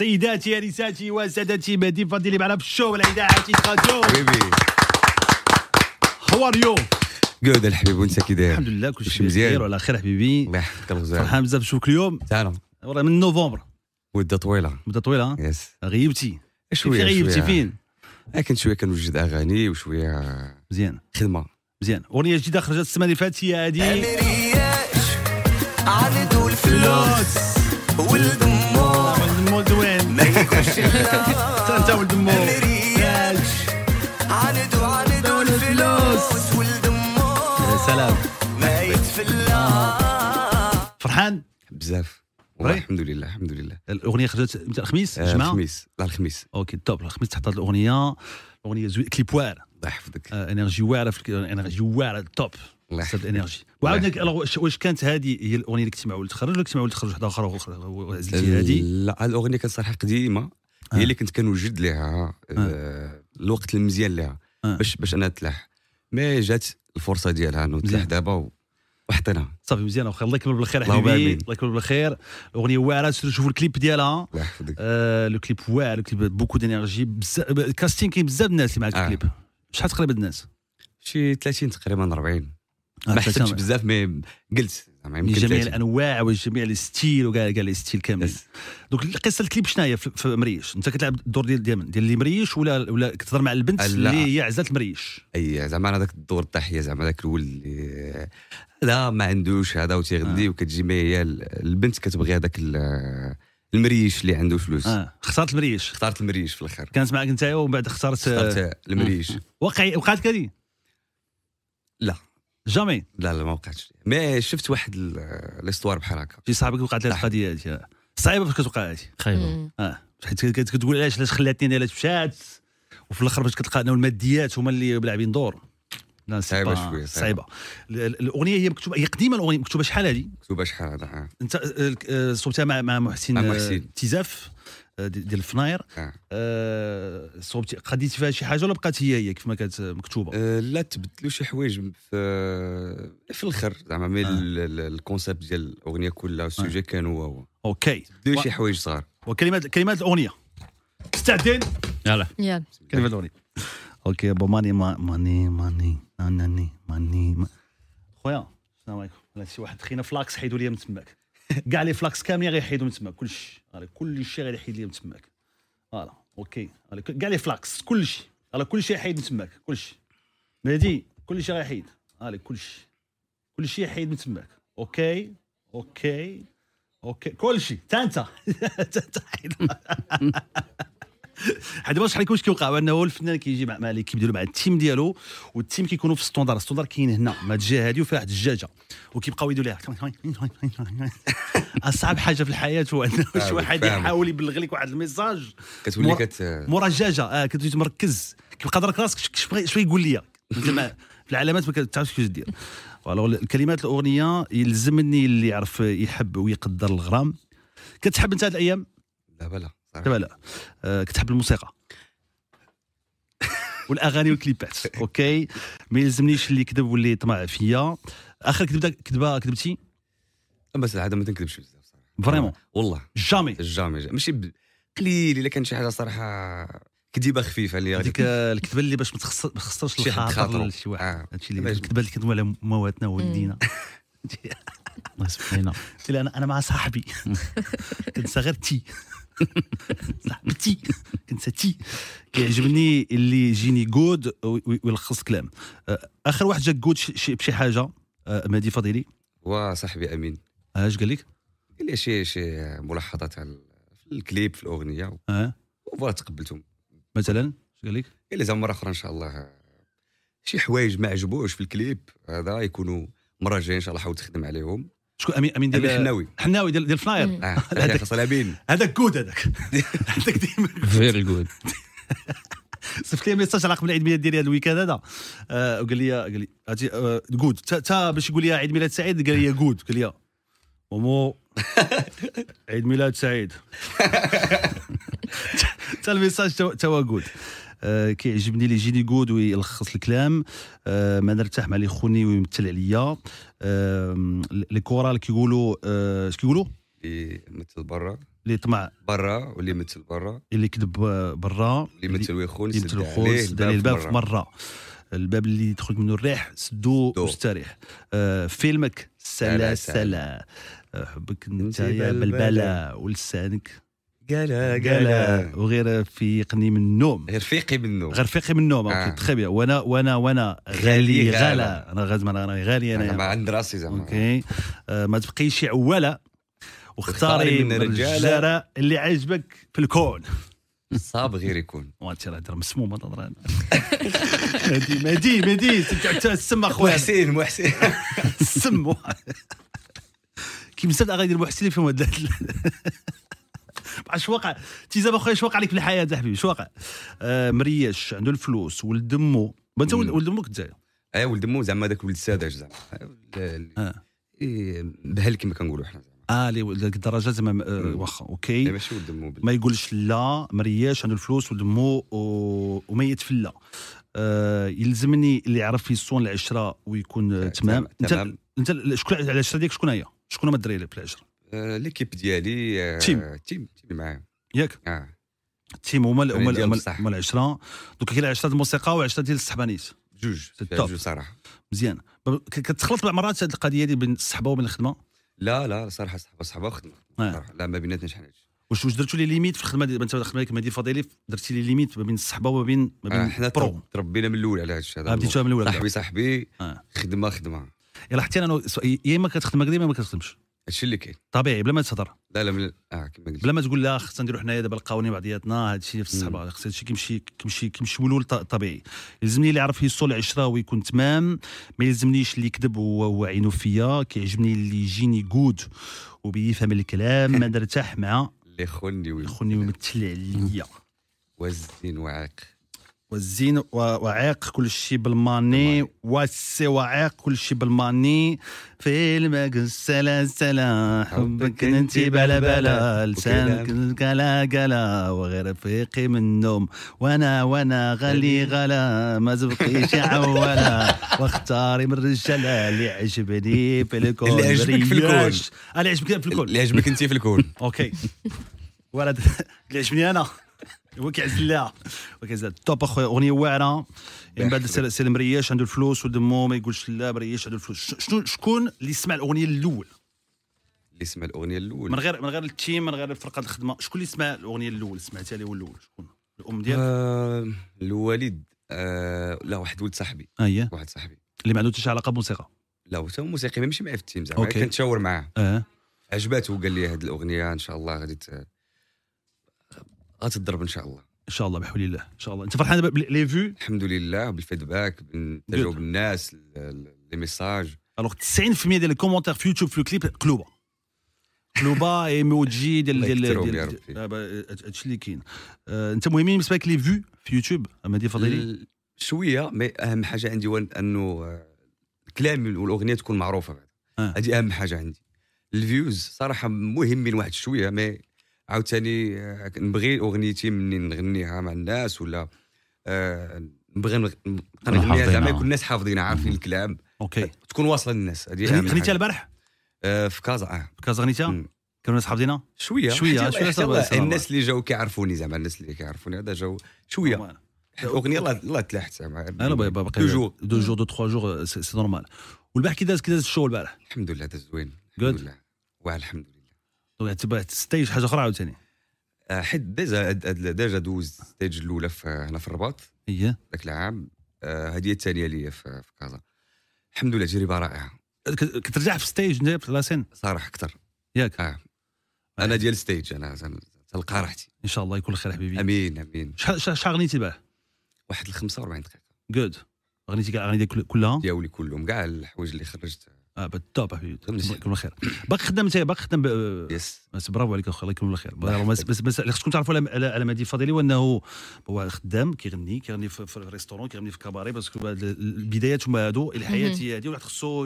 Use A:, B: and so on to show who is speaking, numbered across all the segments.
A: سيداتي رساتي وسادتي مهدي فضيلي معنا في الشو على اذاعه راديو حبيبي هاو ار يو
B: جود الحبيب وانت كي داير الحمد لله كلشي مزيان وعلى
A: خير حبيبي فرحان بزاف نشوفك اليوم سلام والله من نوفمبر مده طويله مده طويله يس غيبتي شويه غيبتي فين؟
B: كنت شويه كنوجد اغاني
A: وشويه مزيان خدمه مزيان اغنيه جديده خرجت السنه اللي فاتت هي هذه
C: على دول فلوس
A: مور كلشي انت ولد مو ولد يا سلام
C: ما يتفلا
A: فرحان بزاف طيب. الحمد لله الحمد لله الاغنيه خرجت متى الخميس الجمعه آه، الخميس لا الخميس اوكي توب الخميس تحطت الاغنيه اغنيه زوي كليب واعر الله يحفظك آه، انرجي واعره انرجي واعره توب سد انرجي وعاودنا واش كانت هذه هي الاغنيه اللي كنت مع ولد تخرج ولا كنت مع ولد تخرج واحده اخرى وعزلتي هذه؟ لا الاغنيه كانت صراحه
B: قديمه آه. هي اللي كنت كنوجد لها آه،, آه. الوقت المزيان لها آه. باش باش انا تلاح مي جات الفرصه ديالها انه تلاح دابا وحطيناها
A: صافي مزيان واخا الله يكمل بالخير حبيبي الله يكمل بالخير الاغنيه واعره شوفوا الكليب ديالها الله آه، يحفظك كليب الكليب واعر الكليب بوكو دينيرجي بزاف كاستين كاين بزاف الناس اللي معاك الكليب شحال تقريبا الناس؟ شي 30 تقريبا 40 آه، ما حسبتش بزاف مي قلت زعما من جميع الانواع وجميع الستيل وكاع كاع الستيل كامل دونك القصه الكليب شنو هي في مريش انت كتلعب الدور ديال ديال دي اللي مريش ولا ولا كتهضر مع البنت اللي هي عزلت مريش
B: اي زعما انا هذاك الدور الضحيه زعما هذاك الولد اللي لا ما عندوش هذا وتيغدي آه. وكتجي ما هي البنت كتبغي هذاك المريش اللي عنده فلوس اه اختارت المريش اختارت المريش في الاخر
A: كانت معك انت ومن بعد اختارت اختارت المريش آه. وقعت وقعت كذي لا جامي لا لا ما وقعتش مي شفت واحد ليستوار بحال هكا شي صاحبك وقعت لها القضيه هذه صعيبه فاش كتوقع هذه خايبه اه حيت كتقول علاش علاش خلاتني انا مشات وفي الاخر باش كتلقى انه الماديات هما اللي لاعبين دور لا صعيبه شويه صعيبه الاغنيه هي مكتوبه هي قديمه الاغنيه مكتوبه شحال هذه مكتوبه شحال هذا انت آه، صوبتها مع مع محسن آه، تيزاف ديال الفناير آه. آه، صوبتي قديتي فيها شي حاجه ولا بقات هي هي كيف ما كانت مكتوبه آه، لا تبدلوا شي حوايج في, في الاخر زعما مي آه.
B: الكونسيبت ديال الاغنيه كلها السوجي كان هو هو اوكي تبدلوا شي حوايج صغار
A: وكلمات كلمات الاغنيه مستعدين يلا يلا كلمات الاغنيه اوكي بو ماني ماني ماني ماني ماني خويا السلام عليكم شي واحد خينا فلاكس حيدوا لي من تماك كاع لي فلاكس كاملين غيحيدوا من تماك كلشي كلشي غيحيد لي من تماك فوالا اوكي كاع لي فلاكس كلشي راه كلشي يحيد من تماك كلشي مهدي كلشي غيحيد علي كلشي كلشي يحيد من تماك اوكي اوكي اوكي كلشي تا انت تا حيت شحال حريكوش كيوقع انه الفنان كيجي مع مع ليكيب ديالو مع التيم ديالو والتيم كيكونوا في الستوندار الستوندار كاين هنا مع الجهه هذه وفيها واحد الدجاجه وكيبقاو يدوا ليها اصعب حاجه في الحياه هو انه شي آه، واحد يحاول يبلغ لك واحد الميساج كتولي كت مورا الدجاجه اه كتولي تمركز كيبقى ضرك راسك شويه يقول لي في العلامات ما كتعرفش كيفاش دير كلمات الكلمات الاغنيه يلزمني اللي يعرف يحب ويقدر الغرام كتحب انت هاد الايام لا بلا دابا لا آه، كتحب الموسيقى والاغاني والكليبات اوكي ما يلزمنيش اللي كذب واللي طمع فيا اخر كذبه كذبه كذبتي بس هذا ما تنكذبش بزاف صراحه فريمون والله جامي جامي ماشي
B: قليل الا كان شي حاجه صراحه كذبه خفيفه اللي هذيك الكذبه اللي باش ما تخسرش الخاطر لشي واحد آه. هادشي اللي الكذبه اللي
A: كنقولوا على مواتنا والدينا الله يسمح انا انا مع صاحبي كنت صغير تي صاحبتي كنساتي كيعجبني اللي يجيني جود ويلخص كلام اخر واحد جاك جود بشي حاجه آه، مهدي فضيلي وصاحبي
B: امين آه، اش قال لك؟ قال لي شي شي ملاحظات على الكليب في الاغنيه اه وفوالا تقبلتهم مثلا اش قال لك؟ قال لي زعما مره اخرى ان شاء الله شي حوايج ما عجبوش في الكليب هذا يكونوا مره جايه ان شاء الله حاول تخدم عليهم
A: شكون امين امين ديال الحناوي الحناوي ديال الفلاير هذاك آه، صلابين هذاك كود هذاك
D: هذاك ديما فيري كود
A: صيفط لي ميساج على قبل العيد ميلاد ديالي هذا الويكاند هذا آه، وقال لي قال لي كود آه، تا باش يقول لي عيد ميلاد سعيد قال لي كود قال لي مومو عيد ميلاد سعيد تا الميساج تا هو كود آه، كيعجبني لي جيني كود ويلخص الكلام آه، ما نرتاح مع لي خوني ويمثل عليا آه، لي كورال كيقولوا اش كيقولوا اللي مثل برا اللي طمع برا واللي مثل برا اللي كذب برا اللي مثل ويخون يمثل ويخون سد عليه الباب في مره الباب اللي تخرج منه الريح سدو واستريح فيلمك سلا, سلا. حبك انت يا بلبله ولسانك قلا قلا وغير فيقني من النوم غير فيقي من النوم غير فيقي من النوم اوكي تخي بيان وانا وانا وانا غالي غلا انا غازم انا راني غالي انا, أنا ما يعني. عند راسي زعما اوكي آه، ما تبقيش عواله واختاري من الرجاله اللي عاجبك في الكون صاب غير يكون وانت راه درا مسمومه تهضر انا مهدي مهدي مهدي السم اخويا محسن محسن السم كي بزاف اغاني المحسنين فيهم هاد شو واقع تيزاب اخويا شو واقع لك في الحياه حبيبي شو واقع آه، مريش مرياش عنده الفلوس ولد دمو ما انت ولد دمو كنت اه ولد دمو زعما هذاك ولد الساذج زعما آه. بهل كما كنقولوا حنا اه لي ولد الدرجه زعما آه، واخا اوكي ما يقولش لا مرياش عنده الفلوس ولد دمو وما يتفلى يلزمني اللي يعرف في الصون العشره ويكون آه، تمام انت انت شكون على العشره ديالك شكون هي شكون هما الدراري في العشره
B: آه، ليكيب ديالي آه، تيم تيم تيم معايا
A: ياك اه التيم هما هما هما العشره دوك كاين 10 الموسيقي وعشره ديال السحبانيت جوج جوج صراحه مزيان كتخلط بعض المرات هذه القضيه دي بين الصحبه وبين الخدمه
B: لا لا صراحه صحبه صحبه وخدمه آه. لا ما بيناتناش حنا
A: واش واش درتوا لي ليميت في الخدمه ديال انت الخدمه ديالك مهدي فضيلي درتي لي ليميت ما بين الصحبه وما بين ما بين آه، حنا تربينا من الاول على هذا الشيء هذا بديتوها من الاول صاحبي صاحبي آه. خدمه خدمه يلا حتى انا يا اما كتخدم هكذا يا ما كتخدمش هادشي اللي كاين طبيعي بلا ما تهضر لا لا بلا آه كما قلت بلا ما تقول لا خصنا نديرو حنايا دابا القوانين بعضياتنا هادشي في الصحراء خص هادشي كيمشي كيمشي كيمشي ولول طبيعي يلزمني اللي يعرف يصول العشره ويكون تمام ما يلزمنيش اللي يكذب وهو عينو فيا كيعجبني اللي يجيني كود وبيفهم الكلام ما نرتاح مع اللي خوني ويمثل عليا وزين وعاق والزين وعيق كل شيء بالماني والسي وعيق كل شيء بالماني في السلا سلا حبك انت بلا بلا لسانك القلا قلا وغير فيقي من النوم وانا وانا غلي غلا ما زبقيش عولا واختاري من الرجال اللي عجبني في الكون اللي عجبك في الكون اللي عجبك في الكون اللي عجبك انت في الكون اوكي ولد اللي عجبني انا وكع زلا وكع زلا توب اخويا اغنيه واعره من بعد سير مرياش عنده الفلوس ودمو ما يقولش لا مرياش عنده الفلوس شنو شكون اللي سمع الاغنيه الاول اللي سمع الاغنيه الاول من غير من غير التيم من غير فرقه الخدمه شكون اللي سمع الاغنيه الاول سمعتها اللي هو الاول شكون
B: الام ديالك آه الوالد آه لا واحد ولد صاحبي اييه
A: واحد صاحبي اللي ما عنده حتى علاقه بالموسيقى
B: لا هو موسيقي ما ماشي معايا في التيم زعما كنتشاور معاه آه. عجباته وقال لي هذه الاغنيه ان شاء الله غادي غتضرب ان شاء الله ان شاء الله بحول الله ان شاء الله انت فرحان لي فيو الحمد لله بالفيدباك تجاوب الناس لي ميساج
A: الوغ 90% ديال الكومونتير في يوتيوب في الكليب قلوبه قلوبه ايموجي ديال ديال هادشي اللي كاين آه، انت مهمين بالنسبه لك لي فيو في يوتيوب مهدي فضيلي شويه مي
B: اهم حاجه عندي هو انه آه، الكلام والاغنيه تكون معروفه هذه آه. اهم حاجه عندي الفيوز صراحه مهمين واحد شويه مي عاوتاني آه، نبغي اغنيتي مني نغنيها مع الناس ولا آه، نبغي نغنيها زعما يكون الناس حافظينها عارفين الكلام اوكي تكون واصله للناس هذه غنيتها البارح
A: آه، في كازا اه في كازا غنيتها كانوا الناس حافظينها شويه شويه شويه الناس
B: اللي جاو كيعرفوني زعما الناس اللي كيعرفوني هذا جاو شويه الاغنيه الله تلاحت زعما انا باقي دو جور
A: دو جور دو تخوا جور سي نورمال والبارح كي داز كي داز الشغل البارح الحمد لله داز زوين الحمد لله واه الحمد لله تبغى يعني تستيج حاجه اخرى عاوتاني آه، حيت
B: ديجا ديجا دوز ستيج الاولى هنا في الرباط اييه ذاك العام هذه آه، الثانيه ليا في كازا الحمد لله تجربه رائعه
A: كترجع في ستيج انت في لاسين
B: صراحه اكثر ياك آه. آه. انا ديال ستيج انا تلقى راحتي
A: ان شاء الله يكون خير حبيبي امين امين شحال شحال غنيتي باه واحد ال 45 دقيقه جود غنيتي كاع الاغاني كلها ياولي كلهم كاع الحوايج اللي خرجت بالتوب حبيبي كل خير خدام انت باقي خدام يس برافو عليك اخويا الله يكون بخير بس بس بس اللي خصكم تعرفوا على مهدي الفضيلي وانه هو خدام كيغني كيغني في الريستورون كيغني في الكباري باسكو البدايات هما هادو الحياه هادي واحد خصو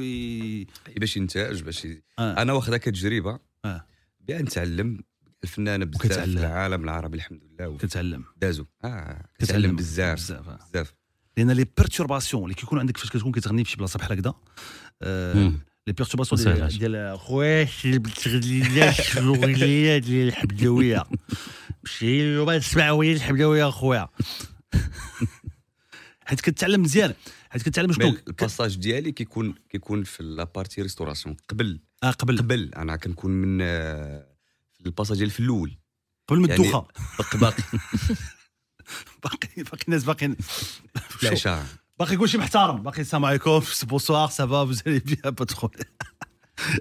A: باش ينتاج باش
B: آه. انا واخذها كتجربه آه. بان تعلم الفنانه بزاف في العالم العربي
A: الحمد لله كتعلم دازو اه كتعلم بزاف
B: آه. بزاف
A: لان لي بيرتورباسيون اللي كيكون عندك فاش كتكون كتغني في شي بلاصه بحال هكذا لي بيرتوباسيون ديال ديال خويش البتغليلات الوريليه ديال الحبلويه مشي وبعد تسمع وهي الحبلويه خويا حيت كتعلم مزيان
B: حيت كتعلم شنو الباساج ديالي كيكون كيكون في لابارتي ريستوراسيون قبل اه قبل قبل انا كنكون من في الباساج ديالي في الاول قبل من الدوخه باقي
A: باقي باقي الناس باقيين العشاء باقي كلشي محترم باقي السلام عليكم بونسوار سافا فوزالي بيان با ترو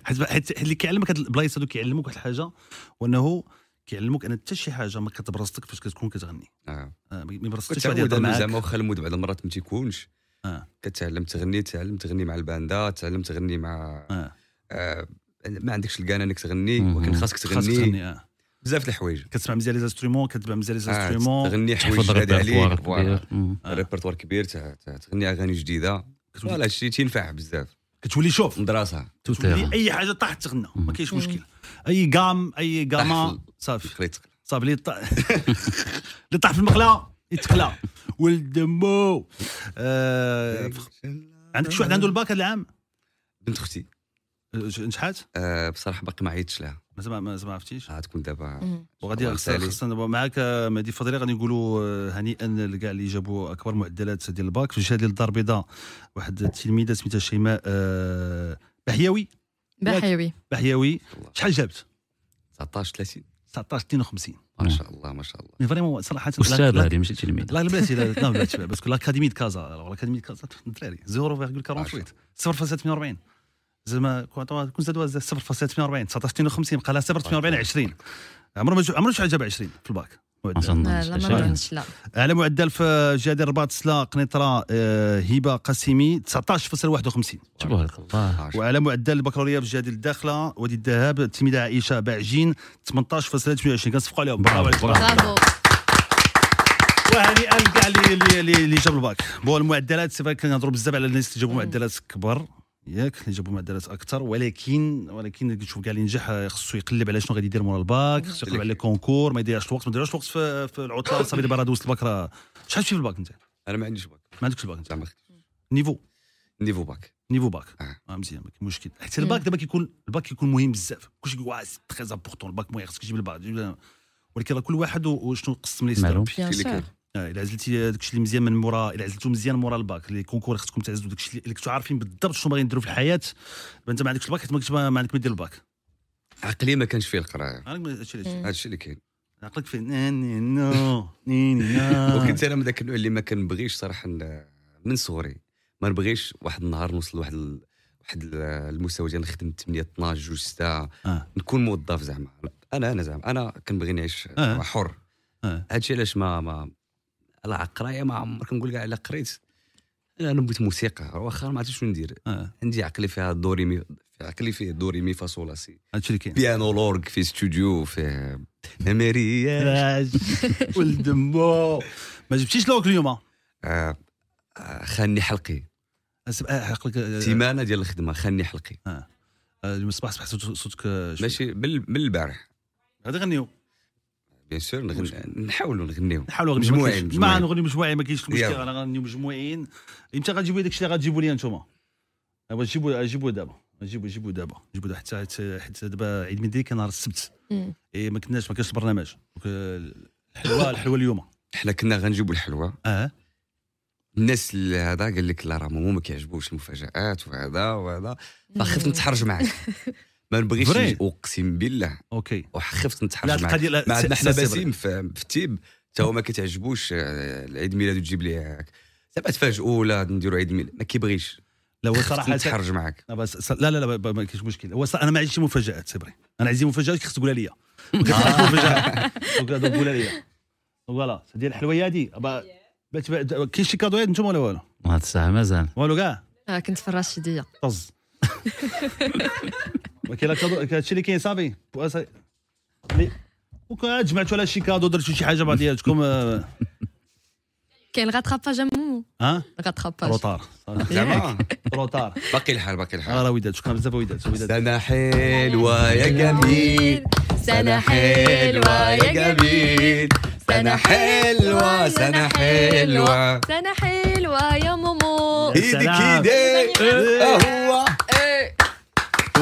A: حيت حيت اللي كيعلمك هاد البلايص هادو كيعلموك واحد الحاجه وانه كيعلموك ان حتى شي حاجه ما كتبرصتك فاش كتكون كتغني اه, آه ما برصتكش زعما واخا
B: المود بعض المرات ما تيكونش آه. كتعلم تغني تعلم تغني مع الباندا تعلم تغني مع آه. آه ما عندكش الكان انك تغني ولكن خاصك تغني, خاصك تغني آه.
A: بزاف الحوايج كتسمع مزيان لي زانسترومون كتبع مزيان لي آه، زانسترومون تغني حوايج غادي عليك
B: ريبرتوار كبير آه. تغني اغاني جديده فوالا هادشي تينفع بزاف كتولي شوف مدرسه تولي اي حاجه طاحت
A: تغنى ما كاينش مشكل اي قام اي قاما صافي صافي اللي اللي طاح في المقله يتقلى ولد مو آه، إيه، عندك شي واحد عنده الباك هذا العام بنت اختي نجحات؟ بصراحه باقي ما عيطتش لها مازال مازال ما عرفتيش؟ غتكون دابا وغادي خصنا دابا معاك مهدي فضلي غادي نقولوا هنيئا لكاع اللي جابوا اكبر معدلات ديال الباك في الجهه ديال الدار البيضاء واحد التلميذه سميتها شيماء بحيوي بحيوي بحيوي شحال جابت؟ 19 30 19 52 ما شاء الله ما شاء الله مي فريمون صراحه استاذ هذه ماشي تلميذ لا بلاتي لا لا بلاتي باسكو لاكاديمي دو كازا لاكاديمي كازا الدراري 0.48 0.48 زعما كون زادوا 0.48 19 52 بقى لها 0.48 20 عمره ما عمره شحال جاب 20 في الباك لا لا على معدل في جدار الرباط سلا قنيطره هبه آه، قاسمي 19.51 شبه وعلى معدل البكالوريا في جدار الداخله وادي الذهب التلميذه عائشه باعجين 18.28 كنصفقوا عليهم برافو عليك برافو وهنيئا كاع اللي اللي جاب الباك بون المعدلات سي كنهضروا بزاف على الناس اللي جابوا معدلات كبر ياك اللي جابوا معدلات اكثر ولكن ولكن كتشوف كاع اللي نجح خصو يقلب على شنو غادي يدير مورا الباك خصو يقلب على الكونكور ما يضيعش الوقت ما يضيعش الوقت في, في العطله صافي دابا راه دوزت الباك راه شحال في الباك انت؟ انا ما عنديش باك ما عندكش الباك انت؟ نيفو نيفو باك نيفو باك اه, آه، مزيان ما مشكل حتى الباك دابا كيكون الباك كيكون مهم بزاف كلشي كيقول واه سي تري امبورطون الباك مهم خصك تجيب الباك ولكن راه كل واحد وشنو قسم لي ستار آه، الا عزلتي داكشي اللي مزيان من مورا الا عزلتو مزيان مورا الباك اللي كونكور خصكم تعزلو داكشي اللي كنتو عارفين بالضبط شنو باغيين ديروا في الحياه انت ما عندكش الباك حيت ما كنتش ما عندك ما دير الباك عقلي ما كانش فيه القرايه هادشي اللي كاين عقلك فين ني نو ني نو وكنت
B: انا من ذاك النوع اللي ما كنبغيش صراحه من صغري ما نبغيش واحد النهار نوصل لواحد واحد المستوى ديال نخدم 8 12 جوج ساعه آه. نكون موظف زعما انا انا زعما انا كنبغي نعيش آه. حر آه. هادشي علاش ما ما قرايه ما عمرك نقول كاع الا قريت انا بغيت موسيقى واخا ما عرفتش شنو ندير آه. عندي عقلي فيها دوري مي في عقلي فيه دوري مي فا سول هادشي اللي كاين بيانو لورك في ستوديو في ولد مو ما جبتيش لورك اليوم آه،, آه. خاني حلقي
A: آه، حلقك سيمانه
B: آه، ديال الخدمه خاني حلقي اليوم الصباح صبحت صوتك ماشي من البارح غادي غنيو بيان سور نحاولوا نغنيو نحاولوا مجموعين ما نغنيو
A: مجموعين ما كاينش المشكل انا غنغنيو مجموعين امتى غتجيبوا لي داكشي اللي غتجيبوا لي انتوما دابا جيبوا جيبوا دابا جيبوا جيبوا دابا جيبوا حتى حتى دابا عيد ميلادي كان نهار السبت اي ما كناش ما كانش البرنامج الحلوه الحلوه اليوم حنا كنا غنجيبوا الحلوه اه الناس هذا قال لك
B: لا راه ما كيعجبوش المفاجات وهذا وهذا فخفت نتحرج معاك ما نبغيش اقسم بالله اوكي وخفت نتحرج معك ما عندنا حنا باسيم في, في التيب حتى هو ما كتعجبوش العيد آه، ميلاد تجيب ليه دابا تفاجئوا ولا نديروا عيد ميلاد ما كيبغيش لا هو صراحه نتحرج معك
A: لا بس لا لا لا ما كاينش مشكل هو انا ما عنديش مفاجات سيبري انا عندي مفاجات خصك تقولها لي مفاجات تقولها لي فوالا هذه الحلويه هذه كاين شي كادو انتم ولا والو؟ ما الساعه مازال والو كاع آه، كنت في الرشيديه طز ولكن هادشي اللي كاين صافي وكان جمعتوا على شي كادو درتوا شي حاجه بعضياتكم كاين كاين الغاتراباج امو ها الغاتراباج روطار زعما روطار باقي الحال باقي الحال راه وداد شكرا بزاف وداد سنة حلوة
C: يا جميل سنة حلوة يا جميل سنة حلوة سنة حلوة سنة حلوة يا مومو
B: ايدك
A: ايديك اهو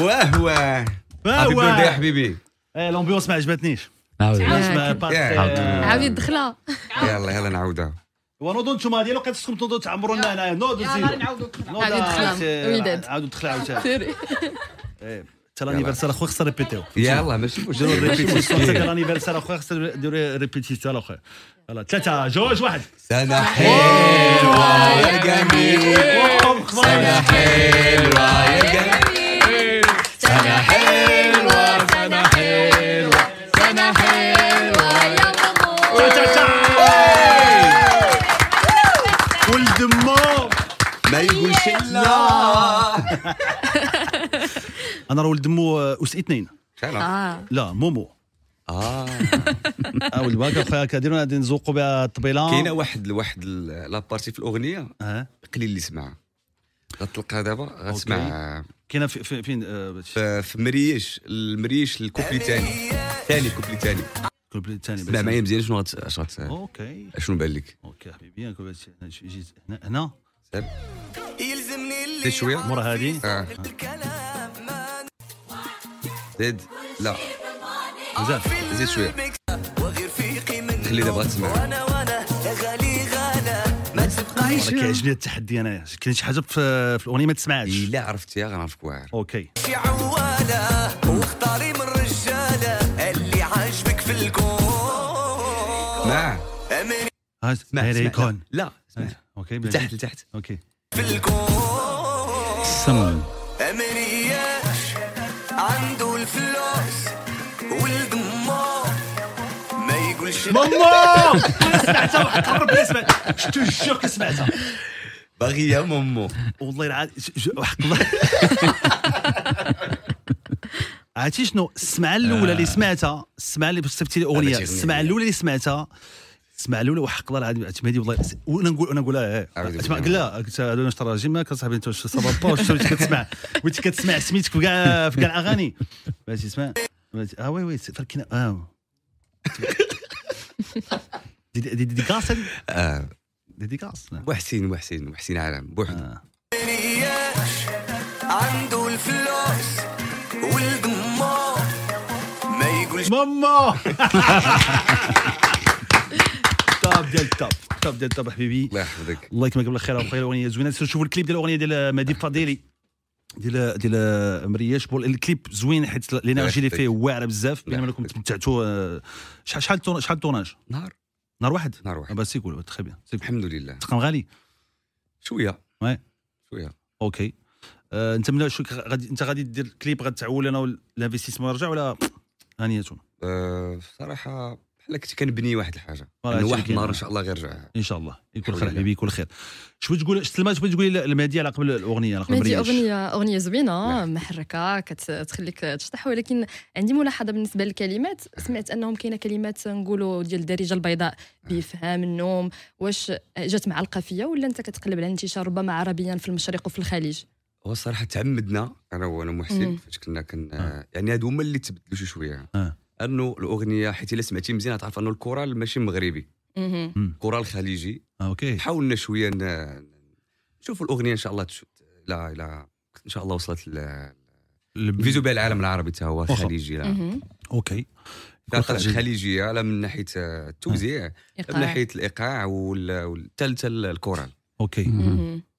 C: واه واه
B: واه يا حبيبي
A: الامبيونس ما عجبتنيش عاودي الدخله
B: يلا يلا نعاودها
A: ونوضوا نتوما ديالو قصتكم تنوضوا تعمروا لنا هنايا نوضوا زيدوا نعاودوا الدخله عاودوا الدخله عاوتاني حتى لانيفرسير اخويا خصنا ريبيتيو يلا ماشي مشكل ديروا ريبيتيسيون حتى لانيفرسير اخويا خصنا ديروا ريبيتيسيون اخويا يلا ثلاثة جوج واحد سنة حلوة يا جميل سنة حلوة
C: يا جميل سنة حلوة سنة حلوة سنة حلوة يا ماما
A: والدمار ما يقولش لا انا راه ولد مو اس اثنين آه. لا مومو اه ولد الباكا خويا كاديرو غادي نزوقوا بها الطبيله كاينه واحد واحد
B: لابارتي في الاغنيه آه. قليل اللي سمعها غتلقى دابا غتسمع كاينه في فين آه، في مريش المريش الكوبلي الثاني ثاني كوبلي ثاني كوبلي الثاني لا معايا مزيان شنو اش
A: اوكي شنو بان لك اوكي حبيبي انا جيت هنا هنا يلزمني اللي شويه مور هادي آه.
B: زيد لا
C: بزاف زيد شويه خلي
A: دابا تسمع انا كيعجبني التحدي انايا كاين شي حاجه في, الاغنيه ما تسمعهاش الا عرفتيها غنعرفك واعر اوكي
C: شي عواله واختاري من الرجاله اللي عاجبك في الكون
A: نعم امين آه، كون لا آه، اسمع اوكي لتحت لتحت اوكي في الكون سم
C: امنياش عنده الفلوس والدم ماما وانا سمعتها واحد قرب سمعت جو تو جور كي سمعتها باغي يا
A: ماما والله العظيم وحق الله عرفتي شنو السمعه الاولى اللي آه. سمعتها السمعه اللي صيفطتي لي اغنيه السمعه الاولى اللي سمعتها السمعه الاولى وحق الله العظيم اعتمادي والله وانا نقول انا نقول إيه قلت لا قلت لها واش تراجي ماك اصاحبي انت واش صبا باش وليت كتسمع وليت كتسمع سميتك في كاع في كاع الاغاني ماشي اسمع اه وي وي فركينا اه
B: دي دي كاس اه دي كاس وحسين وحسين وحسين عالم بوحدو آه.
C: عنده الفلوس والقمار
A: ما يقولش ماما توب ديال التوب توب ديال التوب حبيبي الله يحفظك الله يكمل قبل الخير وخير الاغنيه زوينه شوفوا الكليب ديال الاغنيه ديال مديب فضيلي ديال ديال مرياش بول الكليب زوين حيت الانرجي اللي فيه واعره بزاف بينما لكم تمتعتوا آه، شحال شحال شحال نهار نهار واحد نهار واحد آه، بس سيكول آه، تخي بيان الحمد لله تقام غالي شويه وي شويه اوكي آه انت من شو غادي انت غادي دير كليب غتعول انا الانفستيسمون يرجع ولا هانيتون يعني أه صراحه بحال كنت كنبني واحد الحاجه آه، انه واحد النهار يعني. ان شاء الله غيرجعها ان شاء الله يكون خير حبيبي يكون خير شو تقول سلمى شو تقولي المادية على قبل الاغنيه على قبل اغنيه اغنيه زوينه نعم. محركه كتخليك تشطح ولكن عندي ملاحظه بالنسبه للكلمات سمعت انهم كاينه كلمات نقولوا ديال الدارجه البيضاء بيفهم النوم واش جات معلقه فيا ولا انت كتقلب على الانتشار ربما عربيا في المشرق وفي الخليج
B: هو الصراحه تعمدنا انا وانا محسن فاش كنا كن آه. يعني هادو هما اللي تبدلوا شويه آه. انه الاغنيه حيت الا سمعتي مزيان تعرف انه الكورال ماشي مغربي كورال خليجي آه، اوكي حاولنا شويه نشوفوا الاغنيه ان شاء الله تشوف لا لا ان شاء الله وصلت الفيزو بها العالم العربي حتى هو خليجي لا. اوكي الخليجيه لا من ناحيه آه، التوزيع آه. من ناحيه الايقاع والثالثه الكورال
A: اوكي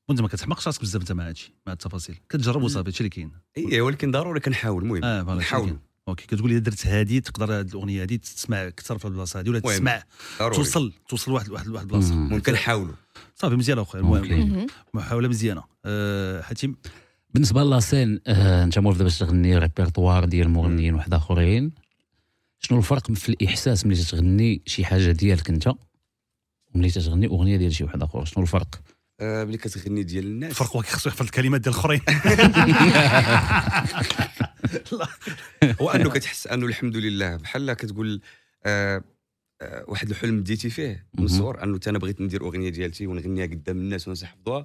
A: وانت ما كتحمقش راسك بزاف انت مع هادشي مع التفاصيل كتجرب وصافي هادشي اللي كاين اي ولكن ضروري كنحاول المهم آه نحاول اوكي كتقول لي درت هادي تقدر هاد الاغنيه هادي تسمع اكثر في البلاصه هادي ولا تسمع توصل توصل لواحد واحد واحد البلاصه ممكن نحاولوا صافي مزيانه اخويا المهم محاوله مزيانه أه حاتم
D: بالنسبه للاسين أه انت موفد باش تغني ريبرتوار ديال مغنيين واحد اخرين شنو الفرق في الاحساس ملي تغني شي حاجه ديالك انت وملي تغني اغنيه ديال شي واحد اخر شنو الفرق
B: أه، ملي كتغني ديال الناس
A: الفرق هو كيخصو يحفظ الكلمات ديال الاخرين
B: هو انه كتحس انه الحمد لله بحال كتقول آه آه واحد الحلم بديتي فيه من الصغر انه انا بغيت ندير اغنيه ديالتي ونغنيها قدام الناس وناس يحفظوها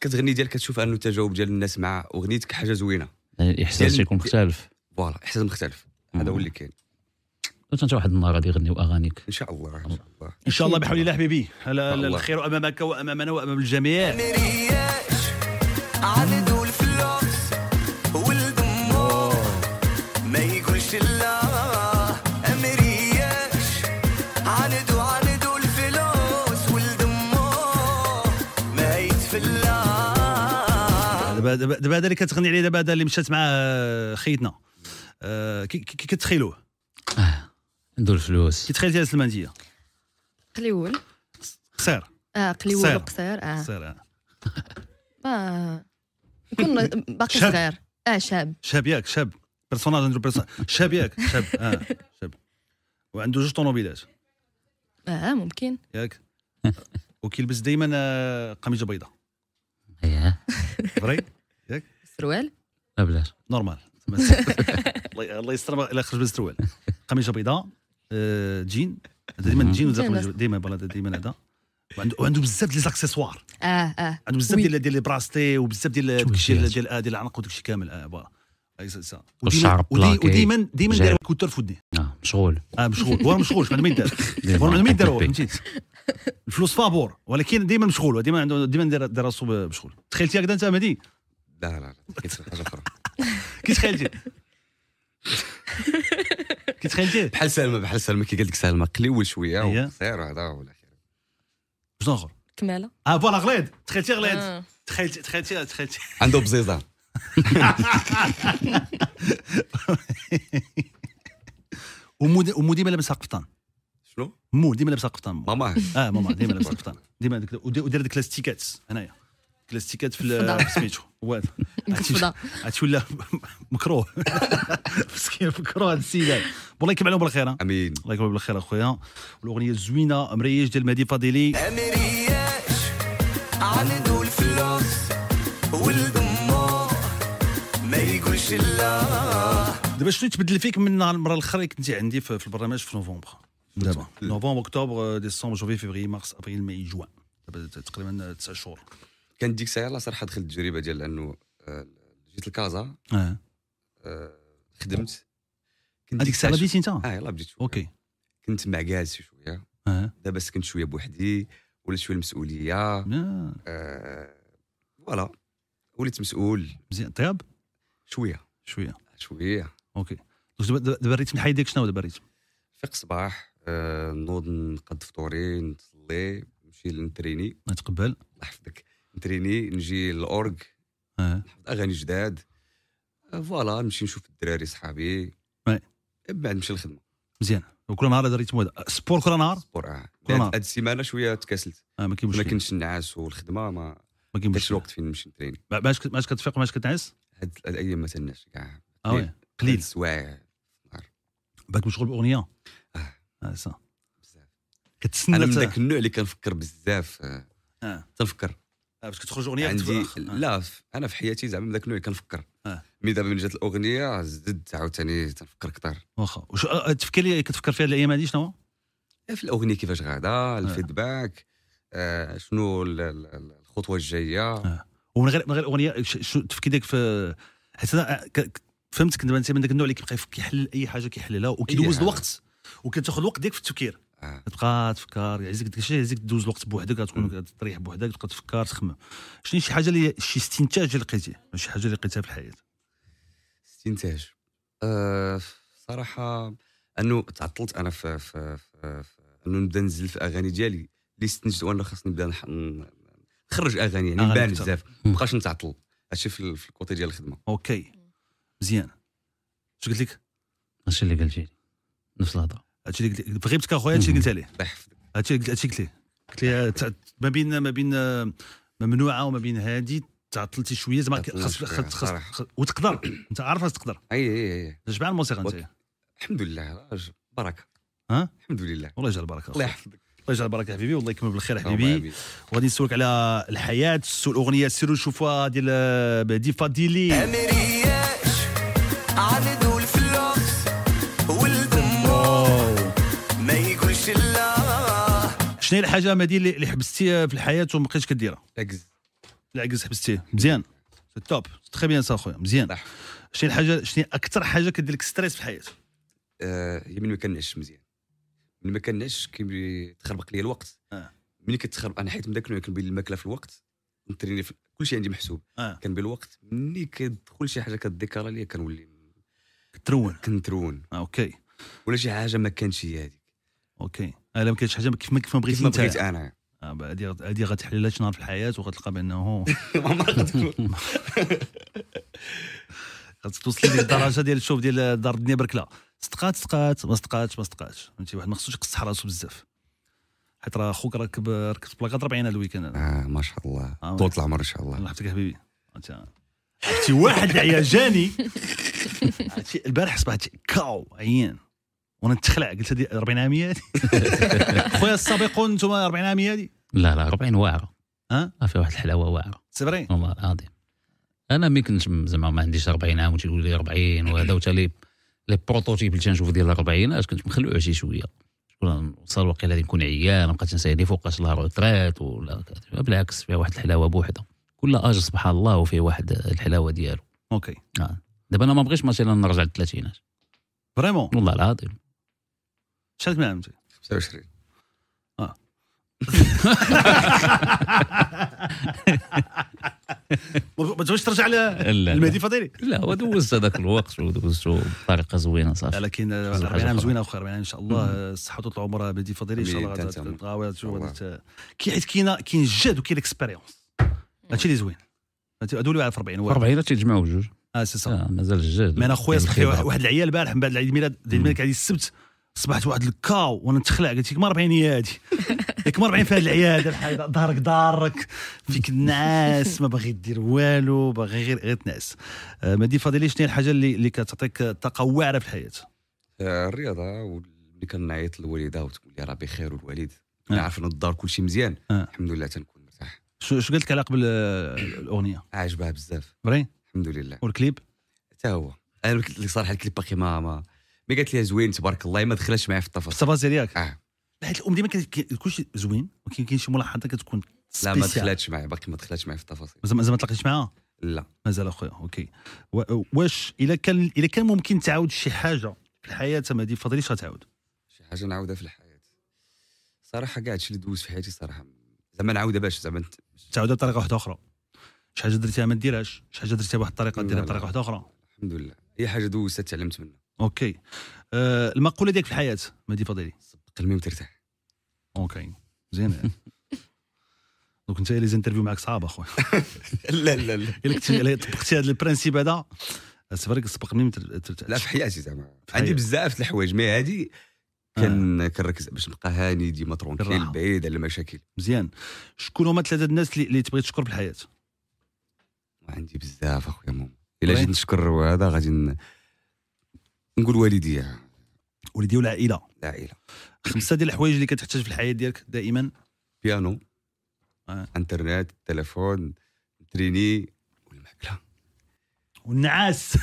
B: كتغني ديالك كتشوف انه التجاوب ديال الناس مع اغنيتك حاجه زوينه الاحساس يعني يكون مختلف فوالا احساس مختلف هذا هو اللي كاين
A: كنت انت واحد النهار غادي يغنيو اغانيك ان شاء الله ان شاء الله ان شاء الله بحول الله حبيبي الخير امامك وامامنا وامام الجميع دابا هذا اللي كتغني عليه دابا هذا اللي مشات مع آه، خيتنا آه كي كتخيلوه اه عنده الفلوس كي تخيلتي هذه انت قليول قصير اه قليول وقصير اه قصير اه يكون باقي صغير اه شاب شاب ياك شاب بيرسوناج عنده شاب ياك شاب اه شاب وعنده جوج طوموبيلات اه ممكن ياك وكيلبس دائما آه، قميجه بيضاء اييه فري ياك سروال ابلاش نورمال الله يستر الا خرج بالسروال قميصه بيضاء آه، جين ديما جين والزرق ديما ديما هذا وعنده وعنده بزاف ديال زاكسيسوار اه اه عنده بزاف ديال ديال لي براسلي وبزاف ديال ديال ديال العنق وداك الشيء كامل اه فوالا والشعر بلاك وديما ديما داير كوتر في ودنيه اه مشغول اه مشغول هو مشغول ما يدار ما يدار هو الفلوس فابور ولكن ديما مشغول ديما عنده ديما داير راسو مشغول تخيلتي هكذا انت مهدي لا لا لا كيتسال حاجه اخرى كي تخيلتي كي تخيلتي بحال سلمى بحال سلمى كي قال لك سلمى
B: قليول شويه وصير وهذا ولا خير شنو اخر كماله اه
A: فوالا غليظ تخيلتي غليظ آه. تخيلتي تخيلتي تخيلتي عنده بزيزه ومو ديما لابس قفطان شنو مو ديما لابس قفطان ماما اه ماما ديما لابس قفطان ديما ودير ديك لاستيكات هنايا كلاستيكات في سميتو واد عرفتي ولا مكروه مسكين مكروه هذا السيد والله يكمل عليهم بالخير امين الله يكمل بالخير اخويا والاغنيه الزوينه مريج ديال مهدي فاضيلي مرياج عنده الفلوس والدموع ما يقولش لا دابا شنو تبدل فيك من المره الاخرى كنت عندي في البرنامج في نوفمبر دابا نوفمبر اكتوبر ديسمبر جوفي فيفري مارس ابريل ماي جوان دابا تقريبا تسع شهور كانت ديك الساعه لا صراحه دخلت التجربه ديال انه آه، جيت لكازا اه,
B: آه، خدمت
A: كنت هذيك الساعه بديتي
B: انت؟ اه يلاه بديت شويه اوكي كنت معكاز شويه اه دابا سكنت شويه بوحدي ولا شويه المسؤوليه آه.
A: آه فوالا وليت مسؤول مزيان طياب شويه شويه آه، شويه اوكي دابا الريتم الحياه ديالك شنو دابا الريتم؟ فيق الصباح
B: آه نوض نقد فطوري نصلي نمشي للتريني ما تقبل الله يحفظك نتريني نجي للاورغ أه. اغاني جداد أه، فوالا نمشي نشوف الدراري صحابي من أه، بعد نمشي للخدمه
A: مزيان وكل نهار هذا الريتم هذا سبور كل نهار
B: سبور اه هاد السيمانه شويه تكاسلت آه ما كاينش ما كنتش النعاس والخدمه ما ما كاينش الوقت فين نمشي نتريني
A: باش باش كتفيق باش كتنعس
B: هاد الايام ما تنعش كاع اه قليل سوايع
A: باك مشغول باغنيه اه صح آه، بزاف
B: كتسنى انا من ذاك النوع اللي كنفكر بزاف اه تنفكر آه كتخرج اغنيه عندي آه. لا انا في حياتي زعما من ذاك النوع كنفكر آه. مي دابا من جات الاغنيه زدت عاوتاني تنفكر كثر
A: واخا وش التفكير آه، آه، اللي كتفكر فيه الايام هذه شنو
B: في الاغنيه كيفاش غاده الفيدباك آه شنو الخطوه الجايه آه.
A: ومن غير من غير الاغنيه شو التفكير ديالك في حيت انا فهمتك انت من ذاك النوع اللي كيبقى كيحلل اي حاجه كيحللها وكيدوز إيه. الوقت وكتاخذ الوقت ديالك في التفكير آه. تبقى تفكر يعزك يعني داك الشيء يعزك دوز الوقت بوحدك غتكون تريح بوحدك تبقى تفكر تخمم شنو شي حاجه اللي شي استنتاج اللي لقيتيه شي حاجه اللي لقيتها في الحياه
B: استنتاج أه صراحه انه تعطلت انا في, في, في, انه نبدا ننزل في اغاني ديالي اللي استنتجت وانا خاصني نبدا نخرج اغاني يعني نبان بزاف ما بقاش نتعطل هادشي في الكوتي ديال الخدمه اوكي
A: مزيان اش قلت لك؟ هادشي اللي قلتي نفس الهضره هادشي اللي قلت بغيت اخويا هادشي اللي قلت عليه هادشي هادشي قلت ليه قلت ليه ما بين ما بين ممنوعه وما بين هادي تعطلتي شويه زعما خاص خاص وتقدر انت عارف خاص تقدر اي اي اي جمع الموسيقى انت الحمد لله بركه ها الحمد لله والله يجعل البركه الله يحفظك الله يجعل البركه حبيبي والله يكمل بالخير حبيبي وغادي نسولك على الحياه الاغنيه سيرو شوفوها ديال بهدي فاديلي ما على دول شنو هي الحاجه هذه اللي حبستي في الحياه وما بقيتش كديرها العكز العكز حبستيه مزيان توب تخي بيان سا خويا مزيان صح هي الحاجه شنو اكثر حاجه كدير لك ستريس في الحياه آه هي من ما كنعش مزيان من ما
B: كنعش كيتخربق لي الوقت آه. ملي كتخرب انا حيت من داك النوع كنبين الماكله في الوقت نتريني في... كل شيء عندي محسوب آه. كنبين الوقت ملي كتدخل شي حاجه كديكارا ليا كنولي
A: كترون كنترون آه اوكي ولا شي حاجه ما كانتش هي هذه اوكي انا ما كاينش حاجه كيف ما كيف ما بغيت انت بغيت انا هادي آه، هادي غتحلل لها نهار في الحياه وغتلقى بانه غتوصل لديك الدرجه ديال الشوف ديال دار الدنيا بركله صدقات صدقات ما صدقاتش ما صدقاتش فهمتي واحد ما خصوش يقصح راسو بزاف حيت راه خوك راكب ركبت بلاكا 40 هذا الويكند اه ما شاء الله آه، طول العمر ان شاء الله الله يحفظك يا حبيبي عرفتي واحد عيا جاني البارح صبحت كاو عيان وانا نتخلع قلت هذه 40 عاميه خويا السابقون انتم 40 عاميه
D: لا لا 40 واعره ها أه؟ في واحد الحلاوه واعره سبري والله العظيم انا ملي كنت زعما ما عنديش 40 عام وتيقول لي 40 وهذا وتا لي لي بروتوتيب اللي تنشوف ديال الاربعينات كنت مخلوع شي شويه وصل واقيلا غادي نكون عيان ما بقاش نسالي فوقاش لا روتريت ولا بالعكس فيها واحد الحلاوه بوحده كل اج سبحان الله وفيه واحد الحلاوه ديالو اوكي آه. دابا انا ما بغيتش مثلا نرجع للثلاثينات فريمون والله العظيم شارك من عام 26 اه
A: ما تبغيش ترجع للمهدي فضيلي
D: لا هو هذاك الوقت ودوزته بطريقه زوينه صافي لكن ربعين عام زوينه
A: وخير ان شاء الله الصحه وطول العمر مهدي فضيلي ان شاء الله غتغاوي كي حيت كاين كاين الجهد وكاين الاكسبيريونس هادشي اللي زوين هادو اللي 40 40 تيجمعوا جوج اه سي صح آه، مازال الجهد انا خويا صحي واحد العيال البارح من بعد العيد الميلاد عيد الميلاد السبت صبحت واحد الكاو وانا نتخلع قلت لك 40 هي هادي ياك مربعين في هذه العياده ظهرك دارك فيك النعاس ما باغي دير والو باغي غير غير تنعس آه، مدي فضيلي شنو هي الحاجه اللي اللي كتعطيك طاقه واعره في الحياه
B: آه، الرياضه ملي كنعيط للوالده وتقول لي راه بخير والوالد آه. انا عارف ان الدار كلشي مزيان الحمد لله تنكون مرتاح شو شو قالت لك على قبل الاغنيه عاجبها بزاف فري الحمد لله والكليب حتى هو انا اللي صراحه الكليب باقي ما ما مي قالت لي زوين تبارك الله ما دخلش معايا في التفاصيل التفاصيل
A: ياك اه حيت الام ديما كلشي زوين ولكن كاين شي ملاحظه كتكون لا ما دخلاتش
B: معايا باقي ما دخلاتش
A: معايا في التفاصيل مازال ما تلاقيتش معاها لا مازال اخويا اوكي واش الا كان الا كان ممكن تعاود شي حاجه في الحياه ما دي فضلي غتعاود شي حاجه نعاودها في الحياه صراحه كاع هادشي اللي دوز في حياتي صراحه
B: زعما نعاودها باش
A: زعما تعاودها بطريقه واحده اخرى شي حاجه درتيها ما ديرهاش شي حاجه درتيها بواحد الطريقه ديرها بطريقه واحده اخرى الحمد لله اي حاجه دوزتها تعلمت منها اوكي أه المقوله ديالك في الحياه مهدي فضيلي الميم وترتاح اوكي زين دونك انت لي زانترفيو معك صعاب اخويا لا لا لا الا طبقتي هذا البرانسيب هذا سبق الميم مني لا في حياتي زعما عندي
B: بزاف الحوايج مي هادي كان آه. كنركز باش نبقى هاني ديما ترونكيل بعيد على المشاكل
A: مزيان شكون هما ثلاثه الناس اللي تبغي تشكر في الحياة؟ عندي بزاف اخويا مومو الا جيت نشكر هذا غادي
B: نقول والديا والديا والعائله العائله خمسه ديال
A: الحوايج اللي كتحتاج في الحياه ديالك دائما
B: بيانو آه. انترنت تليفون
A: تريني والماكله والنعاس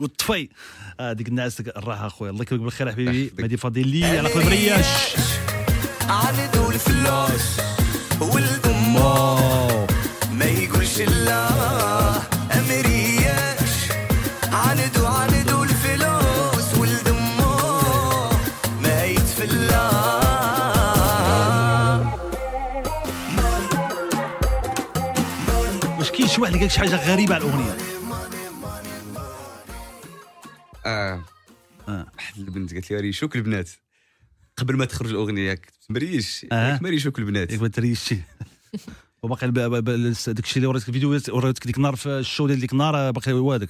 A: والطفي هذيك آه النعاس الراحه اخويا الله يكرمك بالخير حبيبي مهدي فاضل لي على قلب رياش على دول فلاش ولد
C: ما يقولش الله
A: شي واحد قال شي حاجه غريبه على الاغنيه
B: اه, آه. واحد البنت قالت لي ريشوك البنات
A: قبل ما تخرج الاغنيه كتبت مريش آه. مريشوك البنات ما تريشتي وباقي داك الشيء اللي وريتك الفيديو وريتك ديك النهار في الشو ديال ديك النهار آه، باقي هو هذاك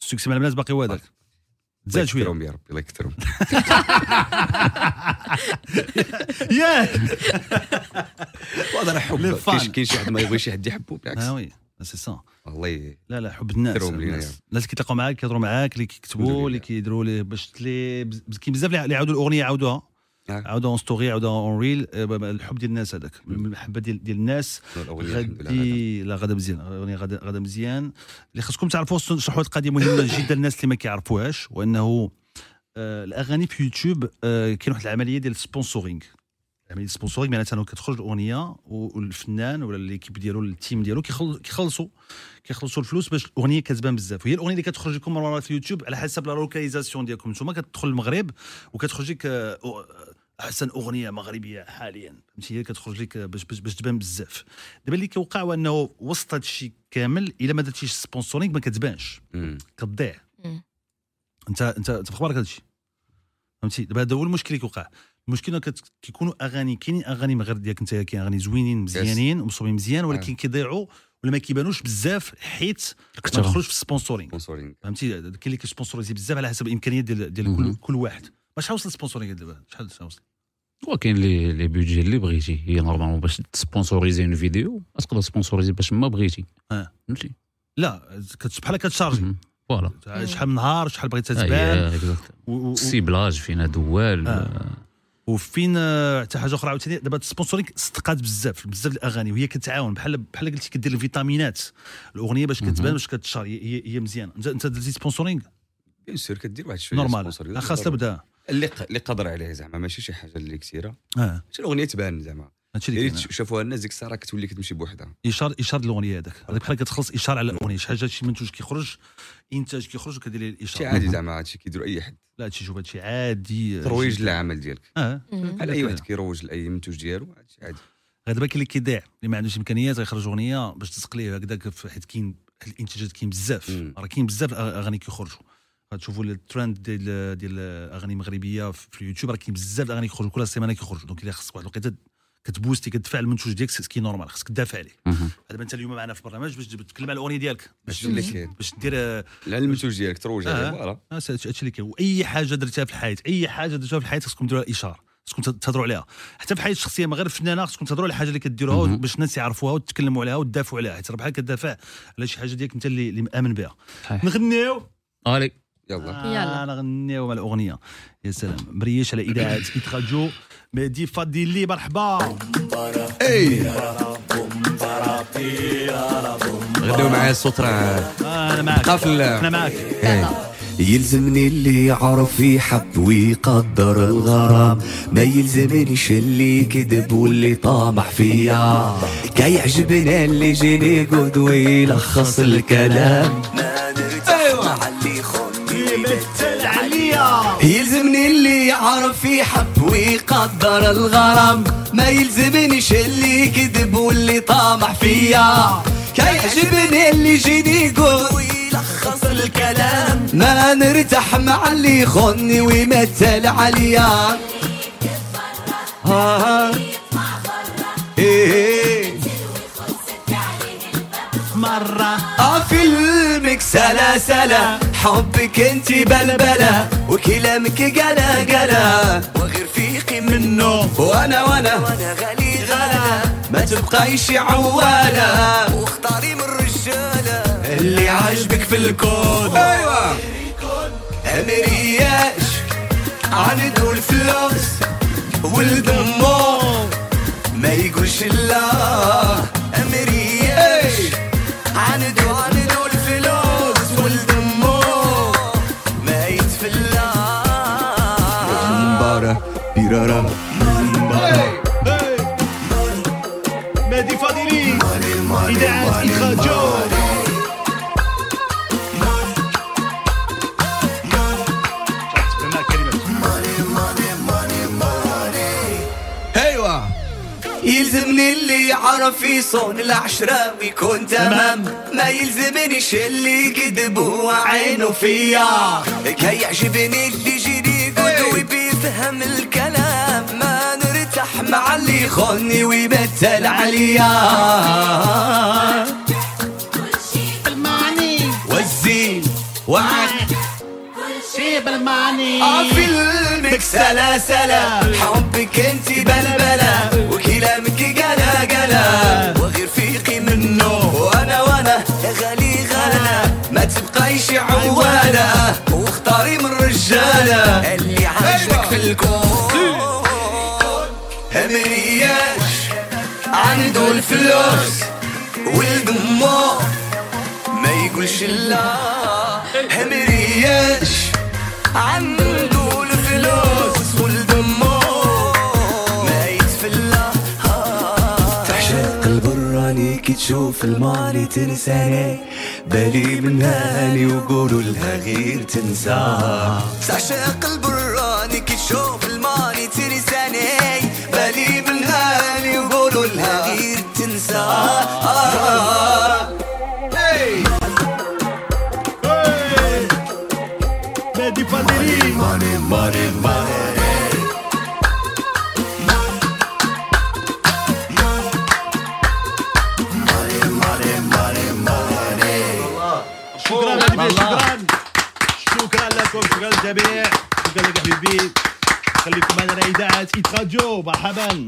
A: السكس مع البنات باقي هو هذاك تزاد شويه يكثرهم يا ربي الله يكثرهم ياك
C: واضح حب
A: كاين شي واحد ما يبغيش حد يحبو بالعكس آه، سي سا الله لا لا حب الناس الناس, الناس كي معاك كيهضروا معاك اللي كيكتبوا اللي كيديروا ليه باش تلي كاين بزاف اللي يعاودوا الاغنيه يعاودوها عاودها اون ستوري عاودها اون ريل الحب ديال الناس هذاك المحبه ديال ديال الناس غادي لا غدا مزيان غدا غدا مزيان اللي خاصكم تعرفوا شرحوا القضيه مهمه جدا الناس اللي ما كيعرفوهاش وانه آه، الاغاني في يوتيوب آه، كاين واحد العمليه ديال السبونسورينغ يعني سبونسورينغ معناتها انه كتخرج الاغنيه والفنان ولا ليكيب ديالو التيم ديالو كيخلصوا كيخلصوا الفلوس باش الاغنيه كتبان بزاف وهي الاغنيه اللي كتخرج لكم مره في اليوتيوب على حسب لا لوكاليزاسيون ديالكم انتم كتدخل المغرب وكتخرج لك احسن اغنيه مغربيه حاليا فهمتي هي كتخرج لك باش باش, باش تبان بزاف دابا اللي كيوقع هو انه وسط هذا الشيء كامل الا ما درتيش سبونسورينغ ما كتبانش كتضيع انت انت انت في هذا الشيء فهمتي دابا هذا هو المشكل اللي كيوقع المشكله كيكونوا اغاني كاينين اغاني ديالك انت كاين اغاني زوينين مزيانين ومصوبين مزيان ولكن آه. كيضيعوا ولا ما كيبانوش بزاف حيت ما دخلوش في السبونسورينغ فهمتي كاين اللي كيسبونسوريزي بزاف على حسب الامكانيات ديال ديال كل, كل واحد واش وصل السبونسورينغ دابا شحال وصل
D: كاين لي لي بودجي اللي بغيتي هي نورمالمون باش تسبونسوريزي اون فيديو تقدر تسبونسوريزي باش ما بغيتي آه. فهمتي
A: لا بحال كتشارجي فوالا شحال من نهار شحال بغيتها آه، تبان السيبلاج فينا دوال وفين آه، حتى حاجه اخرى عاوتاني دابا السبونسورينغ صدقات بزاف بزاف الاغاني وهي كتعاون بحال بحال قلتي كدير الفيتامينات الاغنيه باش كتبان باش كتشهر هي, هي مزيانه انت درتي سبونسورينغ بيان سور كدير واحد شويه نورمال خاص تبدا
B: اللي اللي قدر عليه زعما ماشي شي حاجه اللي كثيره اه الاغنيه تبان زعما هادشي اللي يعني شافوها الناس ديك الساعه كتولي كتمشي بوحدها
A: اشار اشار الاغنيه هذاك هذاك بحال كتخلص اشاره على الاغنيه شي حاجه شي منتوج كيخرج انتاج كيخرج وكدير ليه عادي زعما هادشي كيديروا اي حد لا تشوف هادشي عادي ترويج للعمل ديالك اه بحال اي واحد
B: كيروج لاي منتوج ديالو هادشي عادي
A: غير دابا كاين اللي كيضيع اللي ما عندوش امكانيات غيخرج اغنيه باش تسق ليه هكذاك حيت كاين الانتاجات كاين بزاف راه كاين بزاف الاغاني كيخرجوا غتشوفوا الترند ديال ديال الاغاني المغربيه في اليوتيوب راه كاين بزاف الاغاني كيخرجوا كل سيمانه كيخرجوا دونك الا خصك واحد الوقيته كتبوستي كتدفع المنتوج ديالك سكي نورمال خصك تدافع عليه دابا انت اليوم معنا في البرنامج باش تتكلم على الاغنيه ديالك باش باش دير على المنتوج ديالك تروج عليه آه. فوالا آه، هادشي اللي كاين واي حاجه درتها في الحياه اي حاجه درتها في الحياه خصكم ديروا اشاره خصكم تهضروا عليها حتى في الحياه الشخصيه ما غير الفنانه خصكم تهضروا على الحاجه اللي كديروها باش الناس يعرفوها وتتكلموا عليها وتدافعوا عليها حيت بحال كدافع على شي حاجه ديالك انت اللي مامن بها نغنيو غالي يلا آه يلا انا غنيو الاغنيه يا سلام مريش على اذاعه اذاعه جو مهدي لي مرحبا اي غدو معايا
B: الصوت راه آه،
A: انا معاك قفل انا معاك
C: إيه. يلزمني اللي يعرف يحب ويقدر الغرام ما يلزمنيش اللي كذب واللي طامح فيا كيعجبني اللي جيني قد ويلخص الكلام يحب ويقدر الغرام ما يلزمنيش اللي يكذب واللي طامع فيا كيعجبني اللي يجيني يقول ويلخص الكلام ما نرتاح مع اللي يخوني ويمثل عليا آه. إيه. مرة آه في الميك سلام حبك انت بلبلة وكلامك قلا قلا وغير فيقي منه وانا وانا وانا غالي غلا ما تبقايش عوالة واختاري من الرجالة اللي عاجبك في الكون ايوة امرياش دول فلوس والدمو ما يقولش الله في صون العشرة ويكون تمام ما يلزمنيش اللي يكذبوا وعينه فيا كي يعجبني اللي يجيني قدوي إيه. بيفهم الكلام ما نرتاح مع اللي يخوني ويبتل عليا المعني والزين وعد كل إيه. شي بالمعني آه، حبك سلا حبك انت بلبلة وكلامك قلا قلا وغير فيقي منه وانا وانا يا غالي غلا ما تبقايش عوالة واختاري من رجالة اللي عاشك في الكون همرياش عنده الفلوس والدمو ما يقولش لا همرياش عنده كي تشوف الماضي تنساني بالي من هاني وقولوا لها غير تنسى تعشق البراني كي تشوف الماضي تنساني بالي من هاني وقولوا لها غير تنسى آه آه آه Money, money, money.
A: المتابع شكرا لك حبيبي خليكم معنا على اذاعه ايت راديو مرحبا